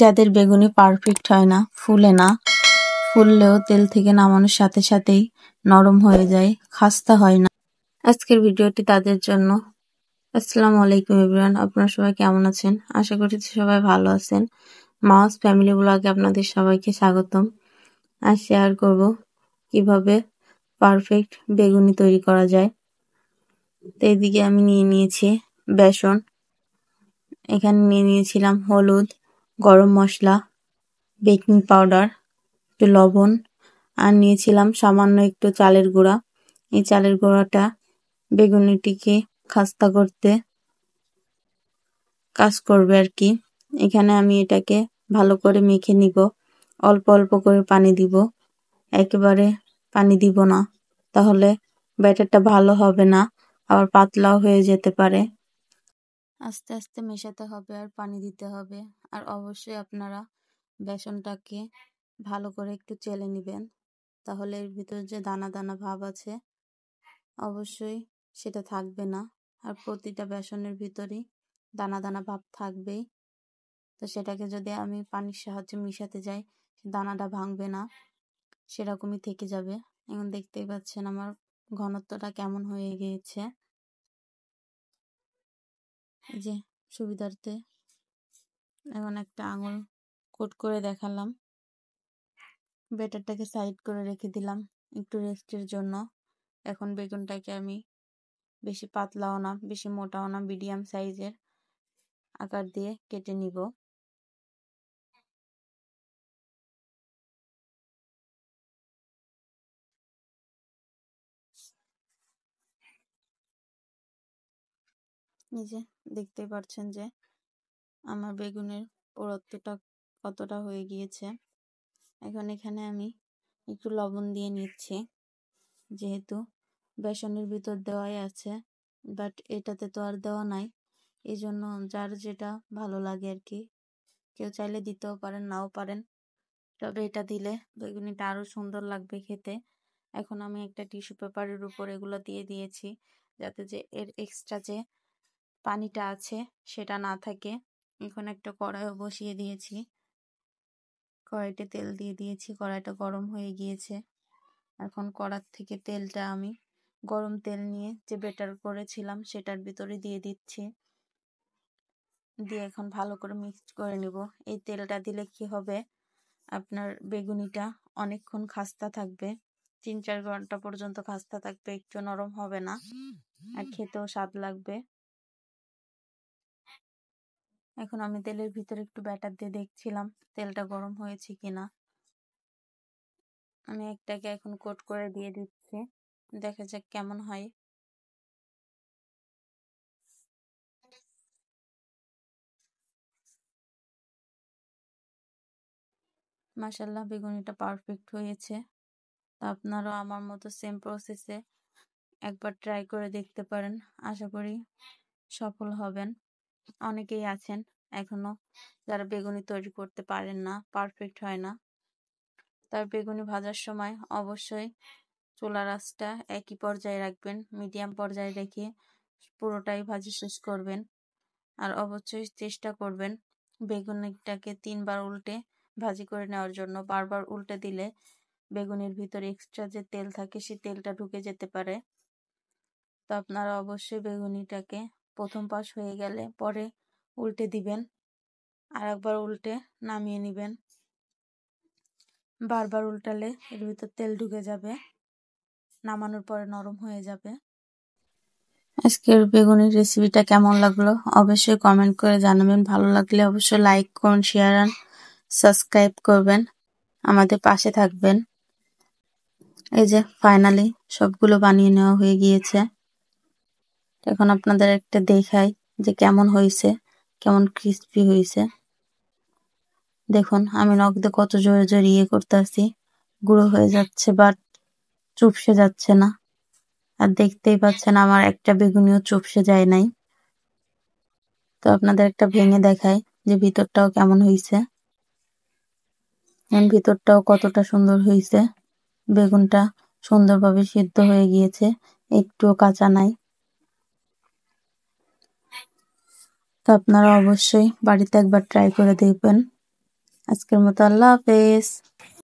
যাদের বেগুনি পারফেক্ট হয় না ফুলে না ফুললেও তেল থেকে নামানোর সাথে সাথেই নরম হয়ে যায় খাস্তা হয় না আজকের ভিডিওটি তাদের জন্য আসসালামু আলাইকুম ইবরান আপনারা সবাই কেমন আছেন আশা করি সবাই ভালো আছেন মাউস ফ্যামিলি ব্লগে আপনাদের সবাইকে স্বাগতম আর শেয়ার করব কিভাবে পারফেক্ট বেগুনি তৈরি করা যায় তো এদিকে আমি নিয়ে নিয়েছি বেসন এখানে নিয়ে নিয়েছিলাম হলুদ গরম মশলা বেকিং পাউডার একটু লবণ আর নিয়েছিলাম সামান্য একটু চালের গুঁড়া এই চালের গুঁড়াটা বেগুনিটিকে খাস্তা করতে কাজ করবে আর কি এখানে আমি এটাকে ভালো করে মেখে নিব অল্প অল্প করে পানি দিব একেবারে পানি দিব না তাহলে ব্যাটারটা ভালো হবে না আবার পাতলাও হয়ে যেতে পারে আস্তে আস্তে মেশাতে হবে আর পানি দিতে হবে আর অবশ্যই আপনারা বেসনটাকে ভালো করে একটু চেলে নেবেন তাহলে এর ভিতরে যে দানা দানা ভাব আছে অবশ্যই সেটা থাকবে না আর প্রতিটা বেসনের ভিতরেই দানা দানা ভাব থাকবেই তো সেটাকে যদি আমি পানির সাহায্যে মিশাতে যাই দানাটা ভাঙবে না সেরকমই থেকে যাবে এখন দেখতেই পাচ্ছেন আমার ঘনত্বটা কেমন হয়ে গিয়েছে যে সুবিধার্থে এখন একটা আঙুল কোট করে দেখালাম বেটারটাকে সাইড করে রেখে দিলাম একটু রেস্টের জন্য এখন বেগুনটাকে আমি বেশি পাতলাও না বেশি মোটাও না মিডিয়াম সাইজের আকার দিয়ে কেটে নিব নিজে দেখতে পারছেন যে আমার বেগুনের পুরত্বটা কতটা হয়ে গিয়েছে এখন এখানে আমি একটু লবণ দিয়ে নিচ্ছি যেহেতু বেসনের ভিতর দেওয়াই আছে বাট এটাতে তো আর দেওয়া নাই এই জন্য যার যেটা ভালো লাগে আর কি কেউ চাইলে দিতেও পারেন নাও পারেন তবে এটা দিলে বেগুনিটা আরও সুন্দর লাগবে খেতে এখন আমি একটা টিস্যু পেপারের উপর এগুলো দিয়ে দিয়েছি যাতে যে এর এক্সট্রা যে পানিটা আছে সেটা না থাকে এখন একটা কড়াইও বসিয়ে দিয়েছি কড়াইতে তেল দিয়ে দিয়েছি কড়াইটা গরম হয়ে গিয়েছে এখন কড়ার থেকে তেলটা আমি গরম তেল নিয়ে যে বেটার করেছিলাম সেটার ভিতরে দিয়ে দিচ্ছি দিয়ে এখন ভালো করে মিক্স করে নিব এই তেলটা দিলে কি হবে আপনার বেগুনিটা অনেকক্ষণ খাস্তা থাকবে তিন চার ঘন্টা পর্যন্ত খাস্তা থাকবে একটু নরম হবে না আর খেতেও স্বাদ লাগবে এখন আমি তেলের ভিতরে একটু ব্যাটার দিয়ে দেখছিলাম তেলটা গরম হয়েছে কিনা আমি একটাকে এখন কোট করে দিয়ে দিচ্ছি দেখা যাক কেমন হয় মাসাল্লাহ বেগুনিটা পারফেক্ট হয়েছে তা আপনারাও আমার মতো সেম প্রসেসে একবার ট্রাই করে দেখতে পারেন আশা করি সফল হবেন অনেকেই আছেন এখনো যারা বেগুনি তৈরি করতে পারেন না পারফেক্ট হয় না তার বেগুনি ভাজার সময় অবশ্যই চোলা রাসটা একই পর্যায়ে রাখবেন মিডিয়াম পর্যায়ে রেখে পুরোটাই ভাজি শেষ করবেন আর অবশ্যই চেষ্টা করবেন বেগুনিটাকে তিনবার উল্টে ভাজি করে নেওয়ার জন্য বারবার উল্টে দিলে বেগুনের ভিতরে এক্সট্রা যে তেল থাকে সেই তেলটা ঢুকে যেতে পারে তো আপনারা অবশ্যই বেগুনিটাকে প্রথম পাশ হয়ে গেলে পরে উল্টে দিবেন আর একবার উল্টে নামিয়ে নেবেন বারবার উল্টালে এর ভিতর তেল ঢুকে যাবে নামানোর পরে নরম হয়ে যাবে আজকের বেগুনের রেসিপিটা কেমন লাগলো অবশ্যই কমেন্ট করে জানাবেন ভালো লাগলে অবশ্যই লাইক করুন শেয়ার আর সাবস্ক্রাইব করবেন আমাদের পাশে থাকবেন এই যে ফাইনালি সবগুলো বানিয়ে নেওয়া হয়ে গিয়েছে এখন আপনাদের একটা দেখাই যে কেমন হয়েছে কেমন ক্রিস্পি হয়েছে দেখুন আমি নখদে কত জোরে জোরে ইয়ে করতেছি গুঁড়ো হয়ে যাচ্ছে বাট চুপসে যাচ্ছে না আর দেখতেই পাচ্ছেন আমার একটা বেগুনিও চুপসে যায় নাই তো আপনাদের একটা ভেঙে দেখায় যে ভিতরটাও কেমন হয়েছে ভিতরটাও কতটা সুন্দর হয়েছে বেগুনটা সুন্দরভাবে সিদ্ধ হয়ে গিয়েছে একটুও কাঁচা নাই তো আপনারা অবশ্যই বাড়িতে একবার ট্রাই করে দেখবেন আজকের মতো আল্লাহ হাফেজ